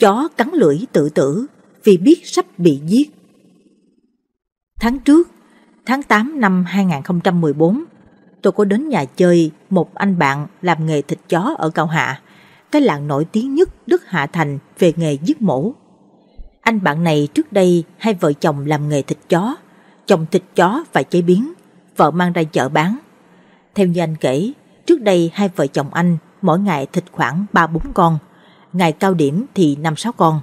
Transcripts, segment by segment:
Chó cắn lưỡi tự tử vì biết sắp bị giết. Tháng trước, tháng 8 năm 2014, tôi có đến nhà chơi một anh bạn làm nghề thịt chó ở Cao Hạ, cái làng nổi tiếng nhất Đức Hạ Thành về nghề giết mổ. Anh bạn này trước đây hai vợ chồng làm nghề thịt chó, chồng thịt chó và chế biến, vợ mang ra chợ bán. Theo như anh kể, trước đây hai vợ chồng anh mỗi ngày thịt khoảng 3-4 con, ngày cao điểm thì năm sáu con.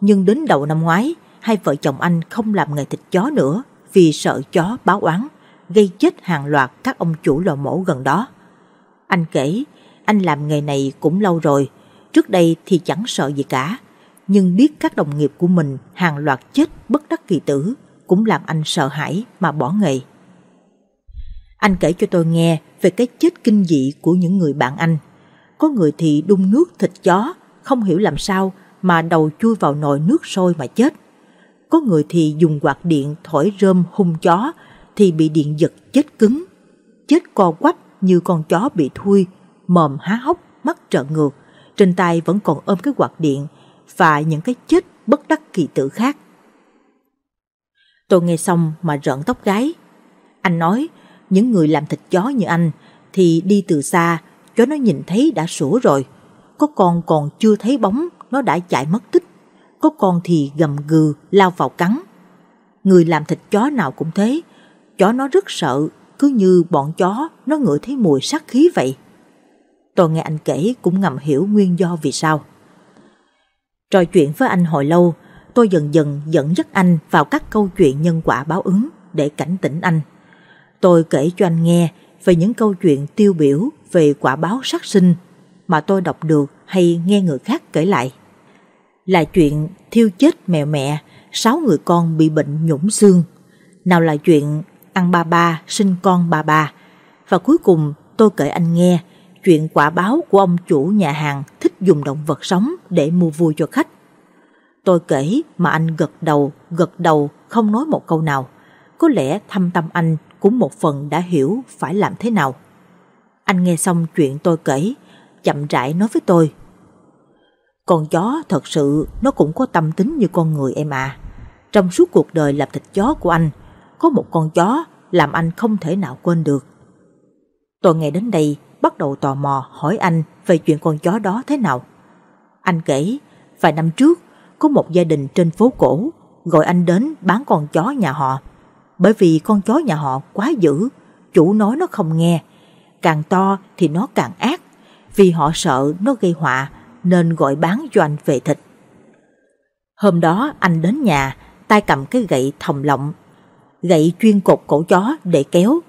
Nhưng đến đầu năm ngoái, hai vợ chồng anh không làm nghề thịt chó nữa vì sợ chó báo oán, gây chết hàng loạt các ông chủ lò mổ gần đó. Anh kể, anh làm nghề này cũng lâu rồi, trước đây thì chẳng sợ gì cả, nhưng biết các đồng nghiệp của mình hàng loạt chết bất đắc kỳ tử cũng làm anh sợ hãi mà bỏ nghề. Anh kể cho tôi nghe về cái chết kinh dị của những người bạn anh. Có người thì đun nước thịt chó không hiểu làm sao mà đầu chui vào nồi nước sôi mà chết. Có người thì dùng quạt điện thổi rơm hung chó thì bị điện giật chết cứng, chết co quắp như con chó bị thui, mồm há hốc, mắt trợn ngược, trên tay vẫn còn ôm cái quạt điện và những cái chết bất đắc kỳ tử khác. Tôi nghe xong mà rợn tóc gáy. Anh nói, những người làm thịt chó như anh thì đi từ xa, chó nó nhìn thấy đã sủa rồi, có con còn chưa thấy bóng, nó đã chạy mất tích, có con thì gầm gừ, lao vào cắn. Người làm thịt chó nào cũng thế, chó nó rất sợ, cứ như bọn chó nó ngửi thấy mùi sát khí vậy. Tôi nghe anh kể cũng ngầm hiểu nguyên do vì sao. Trò chuyện với anh hồi lâu, tôi dần dần dẫn dắt anh vào các câu chuyện nhân quả báo ứng để cảnh tỉnh anh. Tôi kể cho anh nghe về những câu chuyện tiêu biểu về quả báo sát sinh mà tôi đọc được hay nghe người khác kể lại. Là chuyện thiêu chết mẹ mẹ, sáu người con bị bệnh nhũng xương. Nào là chuyện ăn ba ba, sinh con ba ba. Và cuối cùng tôi kể anh nghe chuyện quả báo của ông chủ nhà hàng thích dùng động vật sống để mua vui cho khách. Tôi kể mà anh gật đầu, gật đầu không nói một câu nào. Có lẽ thâm tâm anh cũng một phần đã hiểu phải làm thế nào. Anh nghe xong chuyện tôi kể, chậm rãi nói với tôi. Con chó thật sự nó cũng có tâm tính như con người em à. Trong suốt cuộc đời làm thịt chó của anh, có một con chó làm anh không thể nào quên được. Tôi nghe đến đây bắt đầu tò mò hỏi anh về chuyện con chó đó thế nào. Anh kể, vài năm trước có một gia đình trên phố cổ gọi anh đến bán con chó nhà họ. Bởi vì con chó nhà họ quá dữ, chủ nói nó không nghe. Càng to thì nó càng ác, vì họ sợ nó gây họa nên gọi bán doanh về thịt. Hôm đó anh đến nhà, tay cầm cái gậy thòng lọng, gậy chuyên cột cổ chó để kéo.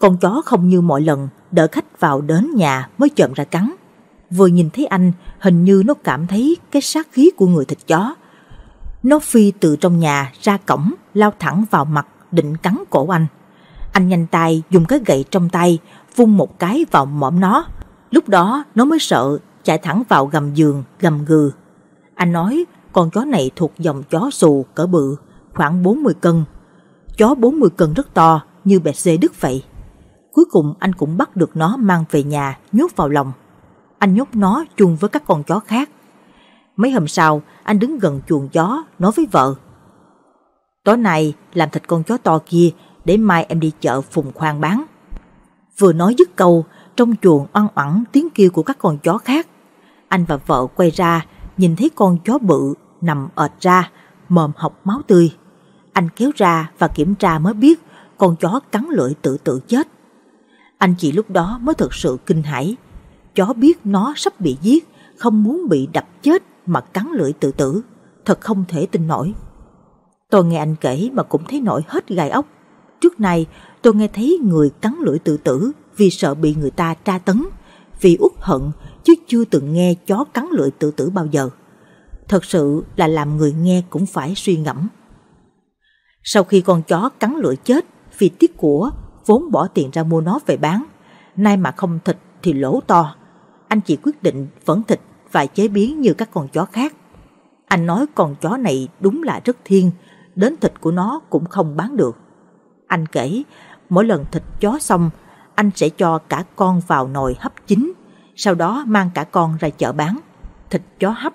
Con chó không như mọi lần, đợi khách vào đến nhà mới chậm ra cắn. Vừa nhìn thấy anh, hình như nó cảm thấy cái sát khí của người thịt chó. Nó phi từ trong nhà ra cổng, lao thẳng vào mặt, định cắn cổ anh. Anh nhanh tay dùng cái gậy trong tay, vung một cái vào mõm nó Lúc đó nó mới sợ chạy thẳng vào gầm giường, gầm gừ. Anh nói con chó này thuộc dòng chó xù cỡ bự, khoảng 40 cân. Chó 40 cân rất to, như bẹt dê đứt vậy. Cuối cùng anh cũng bắt được nó mang về nhà, nhốt vào lòng. Anh nhốt nó chung với các con chó khác. Mấy hôm sau, anh đứng gần chuồng chó, nói với vợ. Tối nay, làm thịt con chó to kia, để mai em đi chợ phùng khoan bán. Vừa nói dứt câu, trong chuồng oan oẳng tiếng kêu của các con chó khác. Anh và vợ quay ra, nhìn thấy con chó bự nằm ợt ra, mồm học máu tươi. Anh kéo ra và kiểm tra mới biết con chó cắn lưỡi tự tử chết. Anh chỉ lúc đó mới thật sự kinh hãi. Chó biết nó sắp bị giết, không muốn bị đập chết mà cắn lưỡi tự tử. Thật không thể tin nổi. Tôi nghe anh kể mà cũng thấy nổi hết gai ốc. Trước nay tôi nghe thấy người cắn lưỡi tự tử vì sợ bị người ta tra tấn, vì uất hận chứ chưa từng nghe chó cắn lưỡi tự tử bao giờ. Thật sự là làm người nghe cũng phải suy ngẫm. Sau khi con chó cắn lưỡi chết vì tiếc của vốn bỏ tiền ra mua nó về bán, nay mà không thịt thì lỗ to. Anh chỉ quyết định vẫn thịt và chế biến như các con chó khác. Anh nói con chó này đúng là rất thiên, đến thịt của nó cũng không bán được. Anh kể, mỗi lần thịt chó xong anh sẽ cho cả con vào nồi hấp chín, sau đó mang cả con ra chợ bán, thịt chó hấp.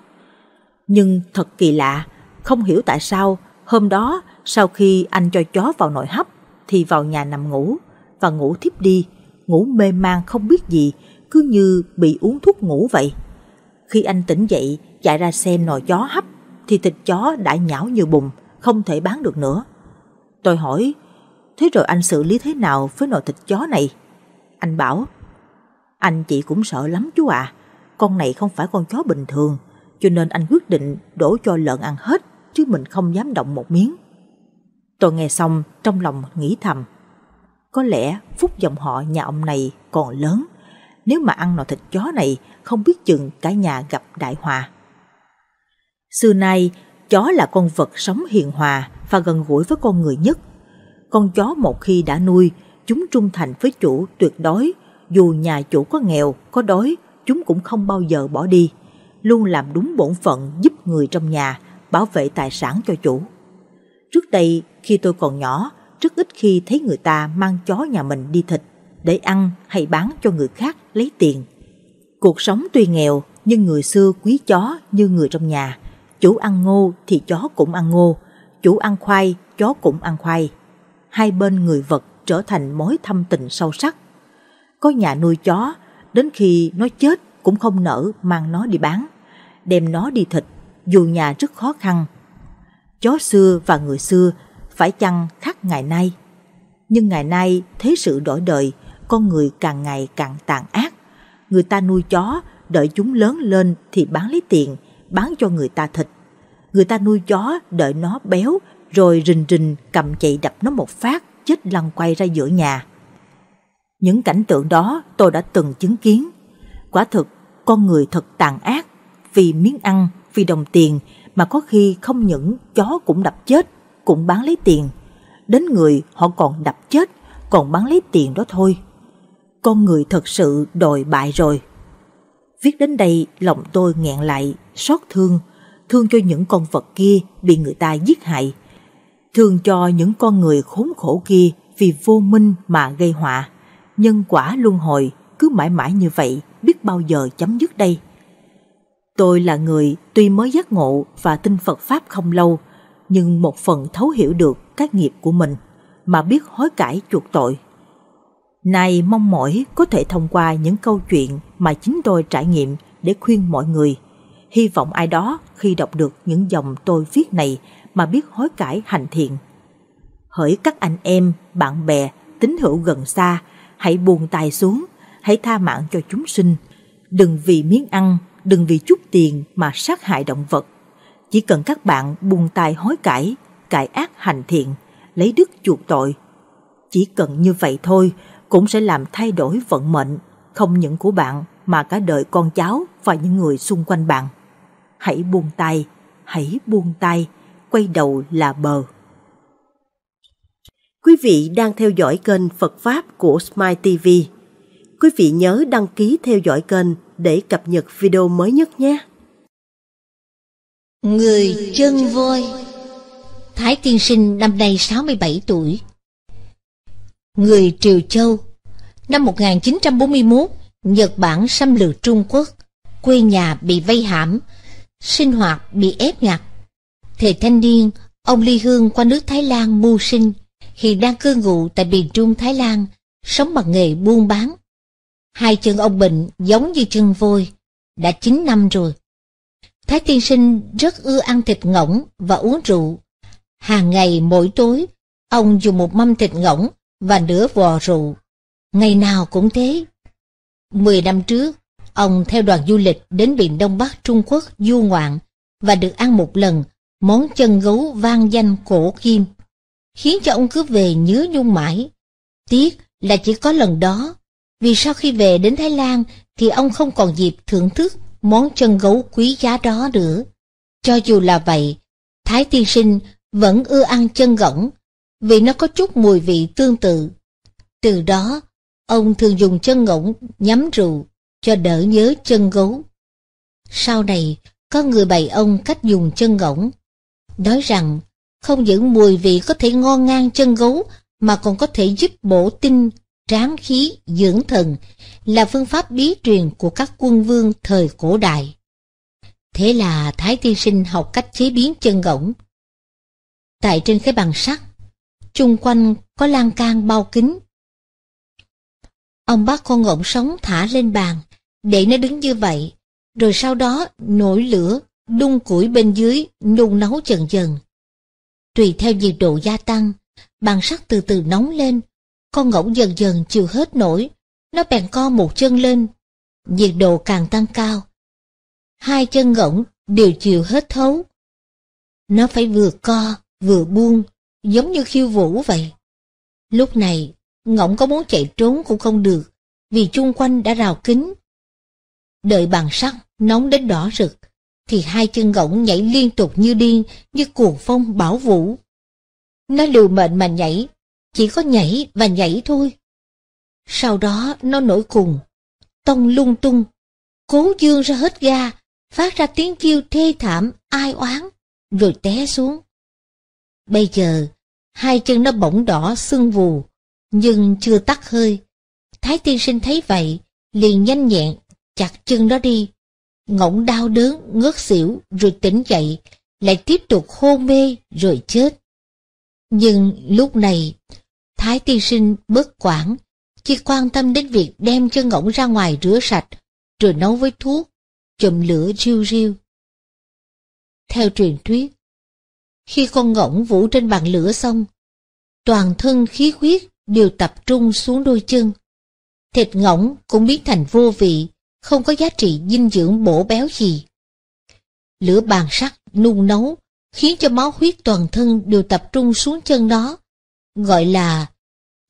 Nhưng thật kỳ lạ, không hiểu tại sao hôm đó sau khi anh cho chó vào nồi hấp thì vào nhà nằm ngủ và ngủ thiếp đi, ngủ mê man không biết gì, cứ như bị uống thuốc ngủ vậy. Khi anh tỉnh dậy, chạy ra xem nồi chó hấp thì thịt chó đã nhão như bùn, không thể bán được nữa. Tôi hỏi, thế rồi anh xử lý thế nào với nồi thịt chó này? anh bảo Anh chị cũng sợ lắm chú à Con này không phải con chó bình thường Cho nên anh quyết định đổ cho lợn ăn hết Chứ mình không dám động một miếng Tôi nghe xong trong lòng nghĩ thầm Có lẽ phúc dòng họ nhà ông này còn lớn Nếu mà ăn nồi thịt chó này Không biết chừng cả nhà gặp đại hòa Xưa nay chó là con vật sống hiền hòa Và gần gũi với con người nhất Con chó một khi đã nuôi chúng trung thành với chủ tuyệt đối, dù nhà chủ có nghèo, có đói, chúng cũng không bao giờ bỏ đi, luôn làm đúng bổn phận giúp người trong nhà, bảo vệ tài sản cho chủ. Trước đây, khi tôi còn nhỏ, rất ít khi thấy người ta mang chó nhà mình đi thịt để ăn hay bán cho người khác lấy tiền. Cuộc sống tuy nghèo nhưng người xưa quý chó như người trong nhà. Chủ ăn ngô thì chó cũng ăn ngô, chủ ăn khoai, chó cũng ăn khoai. Hai bên người vật trở thành mối thâm tình sâu sắc. Có nhà nuôi chó, đến khi nó chết cũng không nỡ mang nó đi bán, đem nó đi thịt, dù nhà rất khó khăn. Chó xưa và người xưa phải chăng khác ngày nay. Nhưng ngày nay thế sự đổi đời, con người càng ngày càng tàn ác. Người ta nuôi chó, đợi chúng lớn lên thì bán lấy tiền, bán cho người ta thịt. Người ta nuôi chó, đợi nó béo, rồi rình rình cầm chạy đập nó một phát, chết lăn quay ra giữa nhà. Những cảnh tượng đó tôi đã từng chứng kiến. Quả thực, con người thật tàn ác, vì miếng ăn, vì đồng tiền mà có khi không những chó cũng đập chết, cũng bán lấy tiền. Đến người họ còn đập chết, còn bán lấy tiền đó thôi. Con người thật sự đồi bại rồi. Viết đến đây lòng tôi nghẹn lại, xót thương, thương cho những con vật kia bị người ta giết hại thường cho những con người khốn khổ kia vì vô minh mà gây họa. Nhân quả luân hồi cứ mãi mãi như vậy biết bao giờ chấm dứt đây. Tôi là người tuy mới giác ngộ và tin Phật Pháp không lâu, nhưng một phần thấu hiểu được các nghiệp của mình mà biết hối cải chuộc tội. nay mong mỏi có thể thông qua những câu chuyện mà chính tôi trải nghiệm để khuyên mọi người – hy vọng ai đó khi đọc được những dòng tôi viết này mà biết hối cải hành thiện. Hỡi các anh em, bạn bè, tín hữu gần xa, hãy buông tay xuống, hãy tha mạng cho chúng sinh. Đừng vì miếng ăn, đừng vì chút tiền mà sát hại động vật. Chỉ cần các bạn buông tay hối cải, cải ác hành thiện, lấy đức chuộc tội. Chỉ cần như vậy thôi cũng sẽ làm thay đổi vận mệnh, không những của bạn mà cả đời con cháu và những người xung quanh bạn hãy buông tay, hãy buông tay, quay đầu là bờ. Quý vị đang theo dõi kênh Phật Pháp của Smile TV. Quý vị nhớ đăng ký theo dõi kênh để cập nhật video mới nhất nhé. Người chân voi Thái Tiên Sinh năm nay 67 tuổi Người Triều Châu Năm 1941, Nhật Bản xâm lược Trung Quốc Quê nhà bị vây hãm sinh hoạt bị ép ngặt. Thời thanh niên, ông ly hương qua nước Thái Lan mưu sinh, hiện đang cư ngụ tại miền Trung Thái Lan, sống bằng nghề buôn bán. Hai chân ông bệnh giống như chân vôi, đã 9 năm rồi. Thái tiên sinh rất ưa ăn thịt ngỗng và uống rượu. Hàng ngày mỗi tối, ông dùng một mâm thịt ngỗng và nửa vò rượu. Ngày nào cũng thế. Mười năm trước, Ông theo đoàn du lịch đến biển Đông Bắc Trung Quốc du ngoạn và được ăn một lần món chân gấu vang danh cổ kim, khiến cho ông cứ về nhớ nhung mãi. Tiếc là chỉ có lần đó, vì sau khi về đến Thái Lan thì ông không còn dịp thưởng thức món chân gấu quý giá đó nữa. Cho dù là vậy, Thái Tiên Sinh vẫn ưa ăn chân gỗng, vì nó có chút mùi vị tương tự. Từ đó, ông thường dùng chân ngỗng nhắm rượu cho đỡ nhớ chân gấu. Sau này, có người bày ông cách dùng chân ngỗng, nói rằng không những mùi vị có thể ngon ngang chân gấu mà còn có thể giúp bổ tinh, tráng khí, dưỡng thần, là phương pháp bí truyền của các quân vương thời cổ đại. Thế là Thái Tiên Sinh học cách chế biến chân gỗng. Tại trên cái bàn sắt, chung quanh có lan can bao kính. Ông bác con ngỗng sống thả lên bàn, để nó đứng như vậy, rồi sau đó nổi lửa, đun củi bên dưới, nung nấu dần dần. Tùy theo nhiệt độ gia tăng, bàn sắt từ từ nóng lên, con ngỗng dần dần chịu hết nổi, nó bèn co một chân lên, nhiệt độ càng tăng cao. Hai chân ngỗng đều chịu hết thấu. Nó phải vừa co, vừa buông, giống như khiêu vũ vậy. Lúc này, ngỗng có muốn chạy trốn cũng không được, vì chung quanh đã rào kính, Đợi bàn sắt nóng đến đỏ rực, thì hai chân gỗng nhảy liên tục như điên, như cuồng phong bảo vũ. Nó liều mệnh mà nhảy, chỉ có nhảy và nhảy thôi. Sau đó nó nổi cùng, tông lung tung, cố dương ra hết ga, phát ra tiếng kêu thê thảm, ai oán, rồi té xuống. Bây giờ, hai chân nó bỗng đỏ sưng vù, nhưng chưa tắt hơi. Thái tiên sinh thấy vậy, liền nhanh nhẹn chặt chân nó đi. Ngỗng đau đớn, ngất xỉu, rồi tỉnh dậy, lại tiếp tục hôn mê rồi chết. Nhưng lúc này, Thái Tiên Sinh bất quản, chỉ quan tâm đến việc đem chân ngỗng ra ngoài rửa sạch, rồi nấu với thuốc, chùm lửa riêu riêu. Theo truyền thuyết, khi con ngỗng vũ trên bàn lửa xong, toàn thân khí huyết đều tập trung xuống đôi chân. Thịt ngỗng cũng biến thành vô vị, không có giá trị dinh dưỡng bổ béo gì. Lửa bàn sắt nung nấu khiến cho máu huyết toàn thân đều tập trung xuống chân nó, gọi là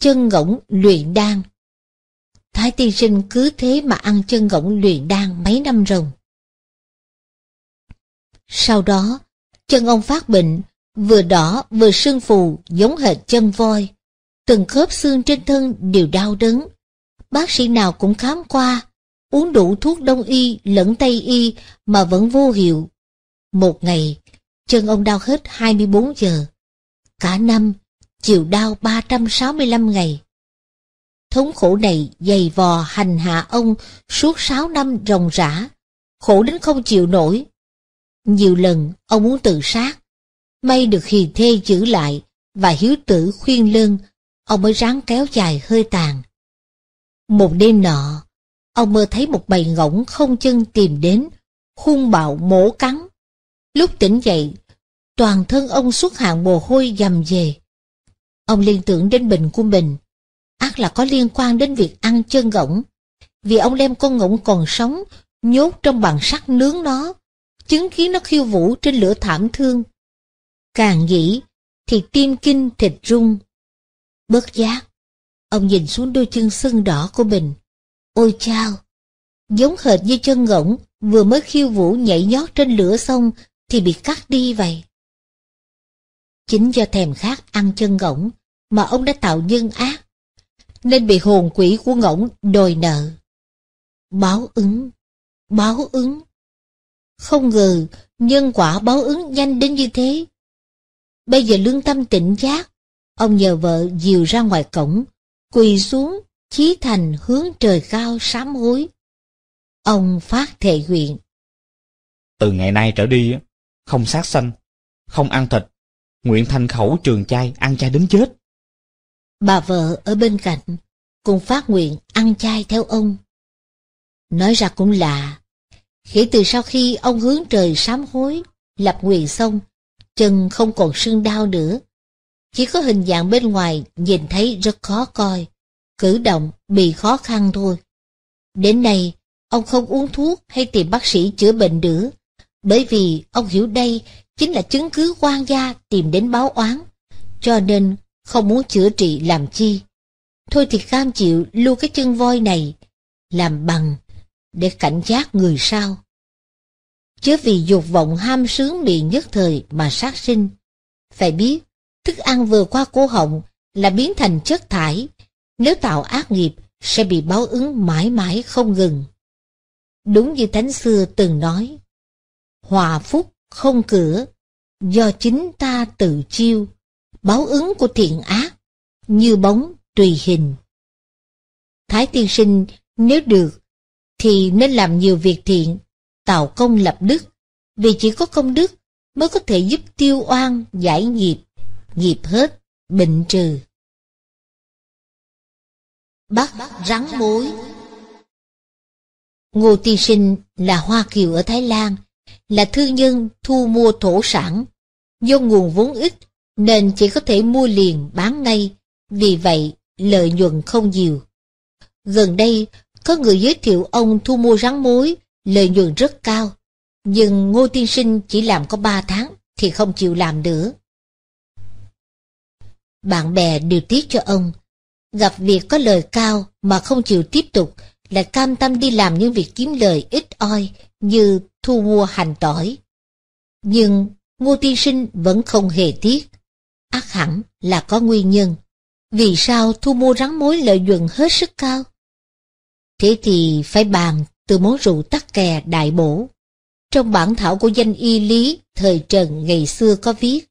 chân ngỗng luyện đan. Thái tiên sinh cứ thế mà ăn chân ngỗng luyện đan mấy năm rồng. Sau đó, chân ông phát bệnh, vừa đỏ vừa sưng phù giống hệt chân voi. Từng khớp xương trên thân đều đau đớn. Bác sĩ nào cũng khám qua, uống đủ thuốc đông y lẫn tây y mà vẫn vô hiệu. Một ngày, chân ông đau hết 24 giờ. Cả năm, chịu đau 365 ngày. Thống khổ này dày vò hành hạ ông suốt 6 năm ròng rã, khổ đến không chịu nổi. Nhiều lần ông muốn tự sát, may được hiền thê giữ lại và hiếu tử khuyên lương, ông mới ráng kéo dài hơi tàn. Một đêm nọ, ông mơ thấy một bầy ngỗng không chân tìm đến, hung bạo mổ cắn. Lúc tỉnh dậy, toàn thân ông xuất hàng mồ hôi dầm về. Ông liên tưởng đến bình của mình, ác là có liên quan đến việc ăn chân ngỗng, vì ông đem con ngỗng còn sống nhốt trong bàn sắt nướng nó, chứng kiến nó khiêu vũ trên lửa thảm thương. Càng nghĩ thì tim kinh thịt rung. Bất giác, ông nhìn xuống đôi chân sưng đỏ của mình. Ôi chao! Giống hệt như chân ngỗng vừa mới khiêu vũ nhảy nhót trên lửa xong thì bị cắt đi vậy. Chính do thèm khát ăn chân ngỗng mà ông đã tạo nhân ác, nên bị hồn quỷ của ngỗng đòi nợ. Báo ứng, báo ứng. Không ngờ nhân quả báo ứng nhanh đến như thế. Bây giờ lương tâm tỉnh giác, ông nhờ vợ dìu ra ngoài cổng, quỳ xuống Chí thành hướng trời cao sám hối. Ông phát thệ nguyện. Từ ngày nay trở đi, không sát sanh, không ăn thịt, nguyện thành khẩu trường chay, ăn chay đến chết. Bà vợ ở bên cạnh cùng phát nguyện ăn chay theo ông. Nói ra cũng lạ, kể từ sau khi ông hướng trời sám hối, lập nguyện xong, chân không còn sưng đau nữa. Chỉ có hình dạng bên ngoài nhìn thấy rất khó coi cử động bị khó khăn thôi. Đến nay, ông không uống thuốc hay tìm bác sĩ chữa bệnh nữa, bởi vì ông hiểu đây chính là chứng cứ quan gia tìm đến báo oán, cho nên không muốn chữa trị làm chi. Thôi thì cam chịu lưu cái chân voi này, làm bằng, để cảnh giác người sau. Chứ vì dục vọng ham sướng bị nhất thời mà sát sinh. Phải biết, thức ăn vừa qua cổ họng là biến thành chất thải, nếu tạo ác nghiệp, sẽ bị báo ứng mãi mãi không ngừng. Đúng như Thánh xưa từng nói, Hòa phúc không cửa, do chính ta tự chiêu, báo ứng của thiện ác, như bóng tùy hình. Thái tiên sinh nếu được, thì nên làm nhiều việc thiện, tạo công lập đức, vì chỉ có công đức mới có thể giúp tiêu oan, giải nghiệp, nghiệp hết, bệnh trừ bắt rắn mối. Ngô Tiên Sinh là Hoa Kiều ở Thái Lan, là thương nhân thu mua thổ sản. Do nguồn vốn ít nên chỉ có thể mua liền bán ngay, vì vậy lợi nhuận không nhiều. Gần đây, có người giới thiệu ông thu mua rắn mối, lợi nhuận rất cao. Nhưng Ngô Tiên Sinh chỉ làm có ba tháng thì không chịu làm nữa. Bạn bè đều tiếc cho ông, gặp việc có lời cao mà không chịu tiếp tục, lại cam tâm đi làm những việc kiếm lời ít oi như thu mua hành tỏi. Nhưng Ngô Tiên Sinh vẫn không hề tiếc. Ác hẳn là có nguyên nhân. Vì sao thu mua rắn mối lợi nhuận hết sức cao? Thế thì phải bàn từ món rượu tắc kè đại bổ. Trong bản thảo của danh y lý thời Trần ngày xưa có viết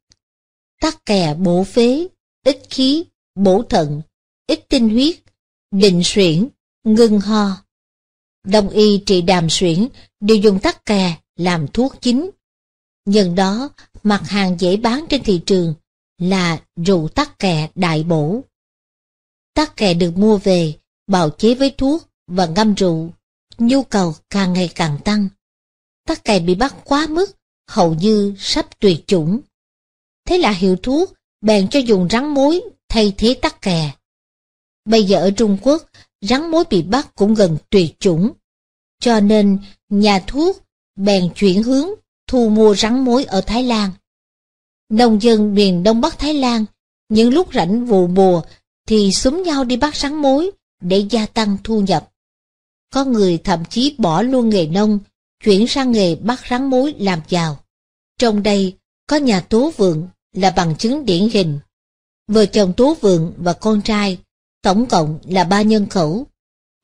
Tắc kè bổ phế, ích khí, bổ thận, ít tinh huyết, định suyễn, ngưng ho. Đông y trị đàm suyễn đều dùng tắc kè làm thuốc chính. Nhân đó, mặt hàng dễ bán trên thị trường là rượu tắc kè đại bổ. Tắc kè được mua về, bào chế với thuốc và ngâm rượu, nhu cầu càng ngày càng tăng. Tắc kè bị bắt quá mức, hầu như sắp tuyệt chủng. Thế là hiệu thuốc bèn cho dùng rắn mối thay thế tắc kè. Bây giờ ở Trung Quốc, rắn mối bị bắt cũng gần tuyệt chủng. Cho nên, nhà thuốc bèn chuyển hướng thu mua rắn mối ở Thái Lan. Nông dân miền Đông Bắc Thái Lan, những lúc rảnh vụ mùa thì xúm nhau đi bắt rắn mối để gia tăng thu nhập. Có người thậm chí bỏ luôn nghề nông, chuyển sang nghề bắt rắn mối làm giàu. Trong đây có nhà Tố Vượng là bằng chứng điển hình. Vợ chồng Tố Vượng và con trai Tổng cộng là ba nhân khẩu.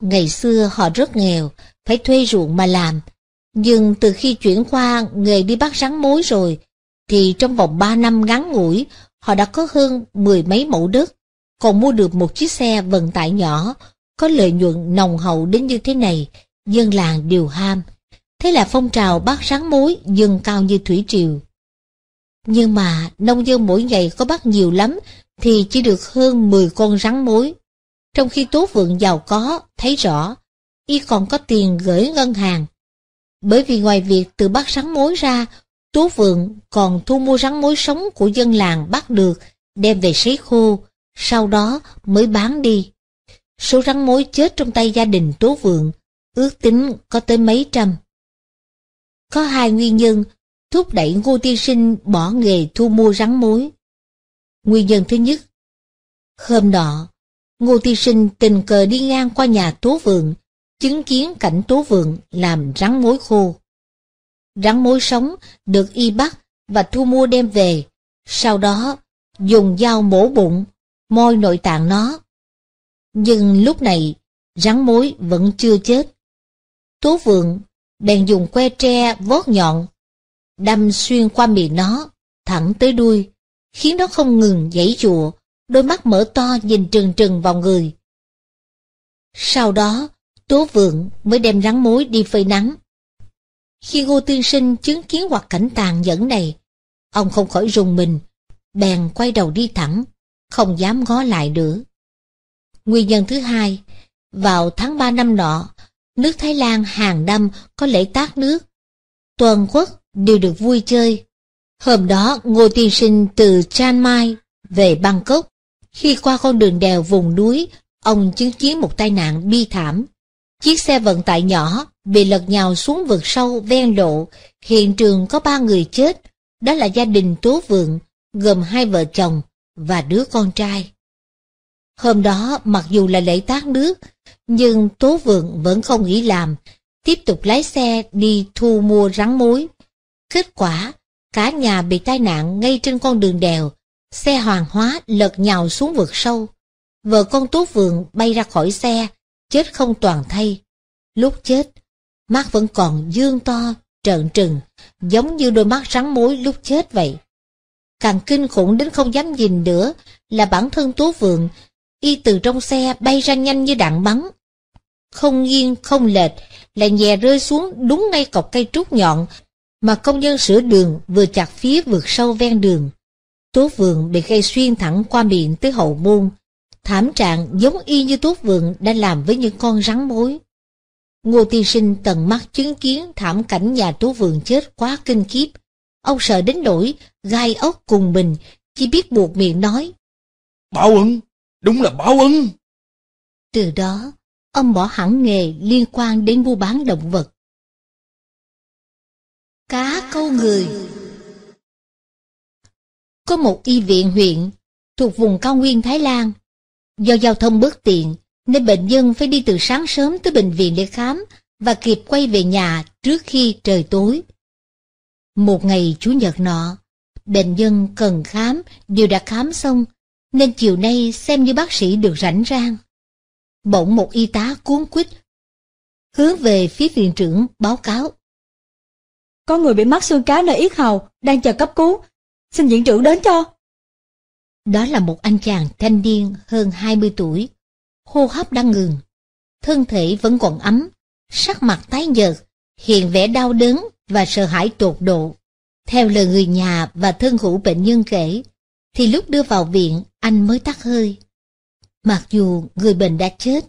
Ngày xưa họ rất nghèo, phải thuê ruộng mà làm. Nhưng từ khi chuyển qua nghề đi bắt rắn mối rồi, thì trong vòng ba năm ngắn ngủi, họ đã có hơn mười mấy mẫu đất, còn mua được một chiếc xe vận tải nhỏ, có lợi nhuận nồng hậu đến như thế này, dân làng đều ham. Thế là phong trào bắt rắn mối dâng cao như thủy triều. Nhưng mà nông dân mỗi ngày có bắt nhiều lắm thì chỉ được hơn 10 con rắn mối. Trong khi Tố Vượng giàu có, thấy rõ, y còn có tiền gửi ngân hàng. Bởi vì ngoài việc từ bắt rắn mối ra, Tố Vượng còn thu mua rắn mối sống của dân làng bắt được, đem về sấy khô, sau đó mới bán đi. Số rắn mối chết trong tay gia đình Tố Vượng ước tính có tới mấy trăm. Có hai nguyên nhân thúc đẩy Ngô Tiên Sinh bỏ nghề thu mua rắn mối. Nguyên nhân thứ nhất, hôm nọ Ngô Thi Sinh tình cờ đi ngang qua nhà Tố Vượng, chứng kiến cảnh Tố Vượng làm rắn mối khô. Rắn mối sống được y bắt và thu mua đem về, sau đó dùng dao mổ bụng, moi nội tạng nó. Nhưng lúc này, rắn mối vẫn chưa chết. Tố Vượng bèn dùng que tre vót nhọn, đâm xuyên qua miệng nó, thẳng tới đuôi, khiến nó không ngừng giãy giụa đôi mắt mở to nhìn trừng trừng vào người. Sau đó, Tố Vượng mới đem rắn mối đi phơi nắng. Khi Ngô Tiên Sinh chứng kiến hoạt cảnh tàn dẫn này, ông không khỏi rùng mình, bèn quay đầu đi thẳng, không dám ngó lại nữa. Nguyên nhân thứ hai, vào tháng 3 năm nọ, nước Thái Lan hàng năm có lễ tác nước. Toàn quốc đều được vui chơi. Hôm đó, Ngô Tiên Sinh từ Chiang Mai về Bangkok khi qua con đường đèo vùng núi, ông chứng kiến một tai nạn bi thảm. Chiếc xe vận tải nhỏ bị lật nhào xuống vực sâu ven lộ, hiện trường có ba người chết, đó là gia đình Tố Vượng, gồm hai vợ chồng và đứa con trai. Hôm đó mặc dù là lễ tát nước, nhưng Tố Vượng vẫn không nghỉ làm, tiếp tục lái xe đi thu mua rắn mối. Kết quả, cả nhà bị tai nạn ngay trên con đường đèo, Xe hoàng hóa lật nhào xuống vực sâu. Vợ con Tú vườn bay ra khỏi xe, chết không toàn thay. Lúc chết, mắt vẫn còn dương to, trợn trừng, giống như đôi mắt rắn mối lúc chết vậy. Càng kinh khủng đến không dám nhìn nữa là bản thân Tú vườn y từ trong xe bay ra nhanh như đạn bắn. Không nghiêng, không lệch, là nhẹ rơi xuống đúng ngay cọc cây trúc nhọn mà công nhân sửa đường vừa chặt phía vượt sâu ven đường. Tú vườn bị gây xuyên thẳng qua miệng tới hậu môn. Thảm trạng giống y như tuốt vườn đã làm với những con rắn mối. Ngô tiên sinh tận mắt chứng kiến thảm cảnh nhà tú vườn chết quá kinh khiếp. Ông sợ đến nỗi gai ốc cùng mình, chỉ biết buộc miệng nói. Báo ứng, đúng là báo ứng. Từ đó, ông bỏ hẳn nghề liên quan đến mua bán động vật. Cá câu người có một y viện huyện thuộc vùng cao nguyên Thái Lan. Do giao thông bất tiện, nên bệnh nhân phải đi từ sáng sớm tới bệnh viện để khám và kịp quay về nhà trước khi trời tối. Một ngày Chủ nhật nọ, bệnh nhân cần khám đều đã khám xong, nên chiều nay xem như bác sĩ được rảnh rang. Bỗng một y tá cuốn quýt hướng về phía viện trưởng báo cáo. Có người bị mắc xương cá nơi yết hầu, đang chờ cấp cứu, xin viện trưởng đến cho. Đó là một anh chàng thanh niên hơn 20 tuổi, hô hấp đang ngừng, thân thể vẫn còn ấm, sắc mặt tái nhợt, hiện vẻ đau đớn và sợ hãi tột độ. Theo lời người nhà và thân hữu bệnh nhân kể, thì lúc đưa vào viện anh mới tắt hơi. Mặc dù người bệnh đã chết,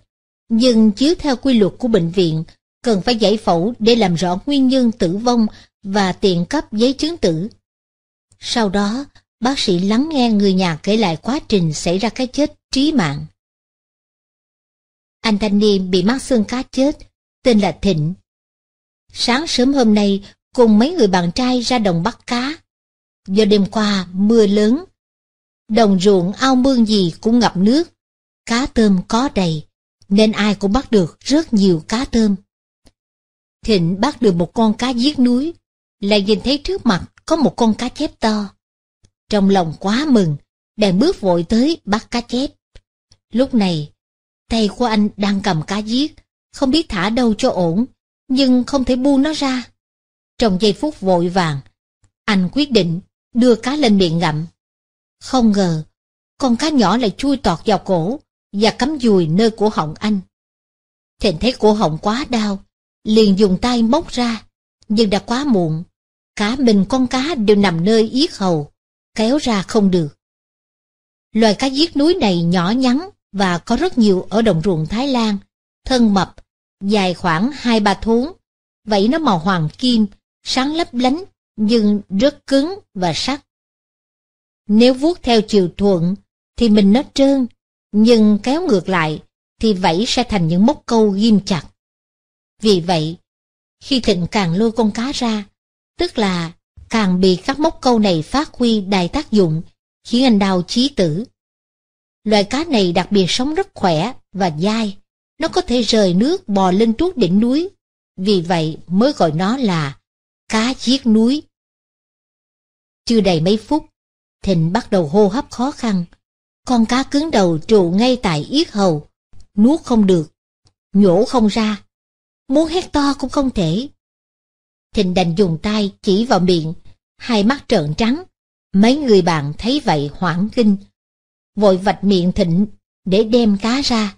nhưng chiếu theo quy luật của bệnh viện, cần phải giải phẫu để làm rõ nguyên nhân tử vong và tiện cấp giấy chứng tử. Sau đó, bác sĩ lắng nghe người nhà kể lại quá trình xảy ra cái chết trí mạng. Anh thanh niên bị mắc xương cá chết, tên là Thịnh. Sáng sớm hôm nay, cùng mấy người bạn trai ra đồng bắt cá. Do đêm qua, mưa lớn. Đồng ruộng ao mương gì cũng ngập nước. Cá tôm có đầy, nên ai cũng bắt được rất nhiều cá tôm. Thịnh bắt được một con cá giết núi, lại nhìn thấy trước mặt có một con cá chép to. Trong lòng quá mừng, đèn bước vội tới bắt cá chép. Lúc này, tay của anh đang cầm cá giết, không biết thả đâu cho ổn, nhưng không thể buông nó ra. Trong giây phút vội vàng, anh quyết định đưa cá lên miệng ngậm. Không ngờ, con cá nhỏ lại chui tọt vào cổ và cắm dùi nơi cổ họng anh. Thịnh thấy cổ họng quá đau, liền dùng tay móc ra, nhưng đã quá muộn. Cả mình con cá đều nằm nơi yết hầu, kéo ra không được. Loài cá giết núi này nhỏ nhắn và có rất nhiều ở đồng ruộng Thái Lan, thân mập, dài khoảng hai ba thốn, vậy nó màu hoàng kim, sáng lấp lánh nhưng rất cứng và sắc. Nếu vuốt theo chiều thuận thì mình nó trơn, nhưng kéo ngược lại thì vẫy sẽ thành những móc câu ghim chặt. Vì vậy, khi Thịnh càng lôi con cá ra, tức là càng bị các mốc câu này phát huy đại tác dụng, khiến anh đau chí tử. Loài cá này đặc biệt sống rất khỏe và dai, nó có thể rời nước bò lên tuốt đỉnh núi, vì vậy mới gọi nó là cá chiếc núi. Chưa đầy mấy phút, Thịnh bắt đầu hô hấp khó khăn. Con cá cứng đầu trụ ngay tại yết hầu, nuốt không được, nhổ không ra, muốn hét to cũng không thể. Thịnh đành dùng tay chỉ vào miệng, hai mắt trợn trắng. Mấy người bạn thấy vậy hoảng kinh, vội vạch miệng Thịnh để đem cá ra.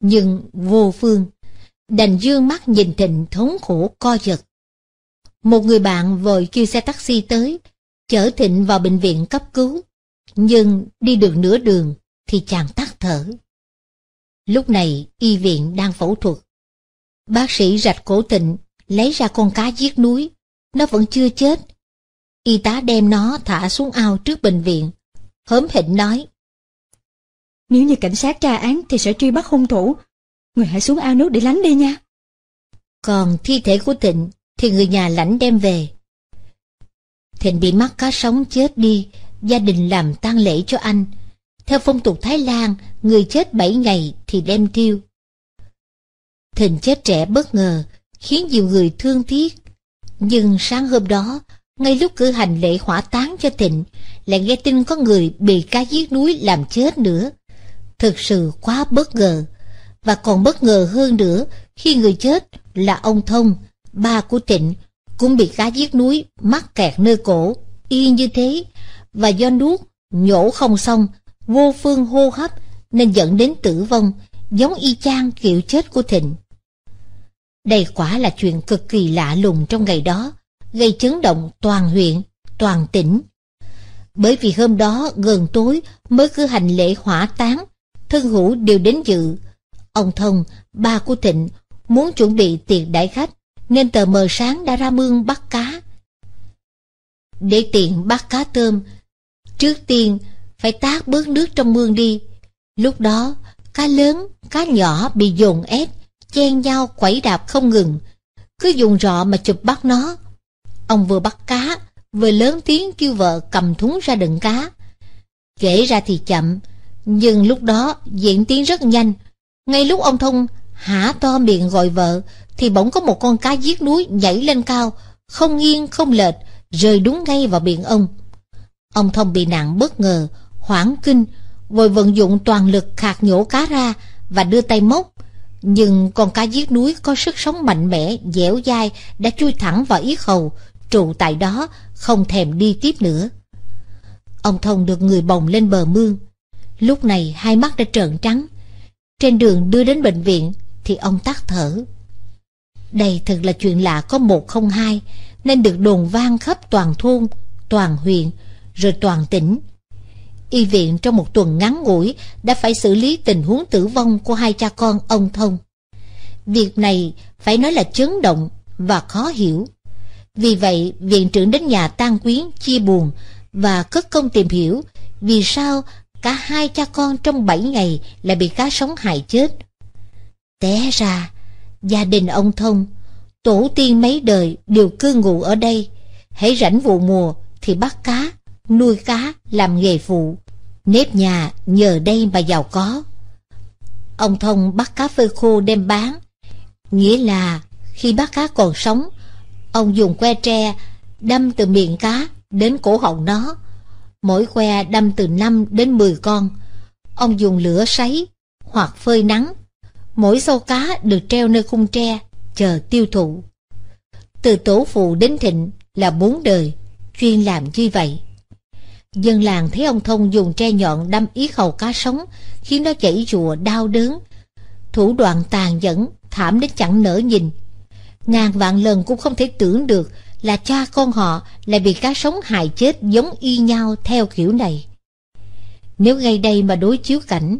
Nhưng vô phương, đành dương mắt nhìn Thịnh thống khổ co giật. Một người bạn vội kêu xe taxi tới, chở Thịnh vào bệnh viện cấp cứu. Nhưng đi được nửa đường thì chàng tắt thở. Lúc này y viện đang phẫu thuật, Bác sĩ rạch cổ tịnh, lấy ra con cá giết núi. Nó vẫn chưa chết. Y tá đem nó thả xuống ao trước bệnh viện. Hớm hỉnh nói. Nếu như cảnh sát tra án thì sẽ truy bắt hung thủ. Người hãy xuống ao nước để lánh đi nha. Còn thi thể của Thịnh thì người nhà lãnh đem về. Thịnh bị mắc cá sống chết đi, gia đình làm tang lễ cho anh. Theo phong tục Thái Lan, người chết 7 ngày thì đem tiêu. Thịnh chết trẻ bất ngờ, khiến nhiều người thương tiếc. Nhưng sáng hôm đó, ngay lúc cử hành lễ hỏa táng cho Thịnh, lại nghe tin có người bị cá giết núi làm chết nữa. Thực sự quá bất ngờ, và còn bất ngờ hơn nữa khi người chết là ông Thông, ba của Thịnh, cũng bị cá giết núi mắc kẹt nơi cổ, y như thế, và do nuốt, nhổ không xong, vô phương hô hấp nên dẫn đến tử vong, giống y chang kiểu chết của Thịnh. Đây quả là chuyện cực kỳ lạ lùng trong ngày đó, gây chấn động toàn huyện, toàn tỉnh. Bởi vì hôm đó gần tối mới cử hành lễ hỏa táng, thân hữu đều đến dự. Ông Thông, ba của Thịnh, muốn chuẩn bị tiệc đãi khách, nên tờ mờ sáng đã ra mương bắt cá. Để tiện bắt cá tôm, trước tiên phải tát bớt nước trong mương đi. Lúc đó, cá lớn, cá nhỏ bị dồn ép, chen nhau quẩy đạp không ngừng. Cứ dùng rọ mà chụp bắt nó. Ông vừa bắt cá, vừa lớn tiếng kêu vợ cầm thúng ra đựng cá. Kể ra thì chậm, nhưng lúc đó diễn tiến rất nhanh. Ngay lúc ông Thông hả to miệng gọi vợ, thì bỗng có một con cá giết núi nhảy lên cao, không nghiêng không lệch, rơi đúng ngay vào miệng ông. Ông Thông bị nạn bất ngờ, hoảng kinh, Vội vận dụng toàn lực khạc nhổ cá ra và đưa tay móc. Nhưng con cá giết núi có sức sống mạnh mẽ, dẻo dai đã chui thẳng vào yết hầu, trụ tại đó, không thèm đi tiếp nữa. Ông Thông được người bồng lên bờ mương. Lúc này hai mắt đã trợn trắng. Trên đường đưa đến bệnh viện thì ông tắt thở. Đây thật là chuyện lạ có một không hai nên được đồn vang khắp toàn thôn, toàn huyện, rồi toàn tỉnh y viện trong một tuần ngắn ngủi đã phải xử lý tình huống tử vong của hai cha con ông Thông. Việc này phải nói là chấn động và khó hiểu. Vì vậy, viện trưởng đến nhà tang quyến chia buồn và cất công tìm hiểu vì sao cả hai cha con trong bảy ngày lại bị cá sống hại chết. Té ra, gia đình ông Thông, tổ tiên mấy đời đều cư ngụ ở đây, hãy rảnh vụ mùa thì bắt cá, nuôi cá làm nghề phụ, nếp nhà nhờ đây mà giàu có. Ông Thông bắt cá phơi khô đem bán, nghĩa là khi bắt cá còn sống, ông dùng que tre đâm từ miệng cá đến cổ họng nó. Mỗi que đâm từ năm đến mười con. Ông dùng lửa sấy hoặc phơi nắng. Mỗi xâu cá được treo nơi khung tre, chờ tiêu thụ. Từ tổ phụ đến thịnh là bốn đời, chuyên làm như vậy. Dân làng thấy ông Thông dùng tre nhọn đâm ý khẩu cá sống, khiến nó chảy rùa đau đớn. Thủ đoạn tàn nhẫn, thảm đến chẳng nỡ nhìn. Ngàn vạn lần cũng không thể tưởng được là cha con họ lại bị cá sống hại chết giống y nhau theo kiểu này. Nếu ngay đây mà đối chiếu cảnh,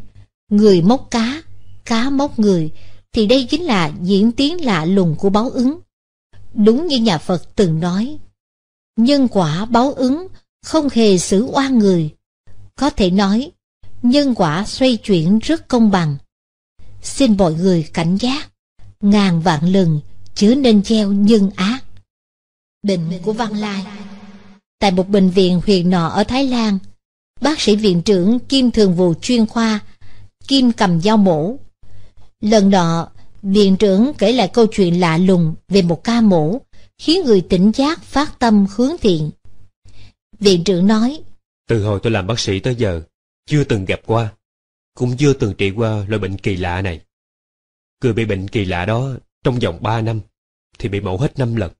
người móc cá, cá móc người, thì đây chính là diễn tiến lạ lùng của báo ứng. Đúng như nhà Phật từng nói, nhân quả báo ứng không hề xử oan người. Có thể nói, nhân quả xoay chuyển rất công bằng. Xin mọi người cảnh giác, ngàn vạn lần chứa nên gieo nhân ác. Bệnh của Văn Lai Tại một bệnh viện huyện nọ ở Thái Lan, bác sĩ viện trưởng Kim Thường vụ chuyên khoa, Kim cầm dao mổ. Lần nọ, viện trưởng kể lại câu chuyện lạ lùng về một ca mổ, khiến người tỉnh giác phát tâm hướng thiện. Viện trưởng nói Từ hồi tôi làm bác sĩ tới giờ Chưa từng gặp qua Cũng chưa từng trị qua loại bệnh kỳ lạ này Người bị bệnh kỳ lạ đó Trong vòng 3 năm Thì bị mổ hết 5 lần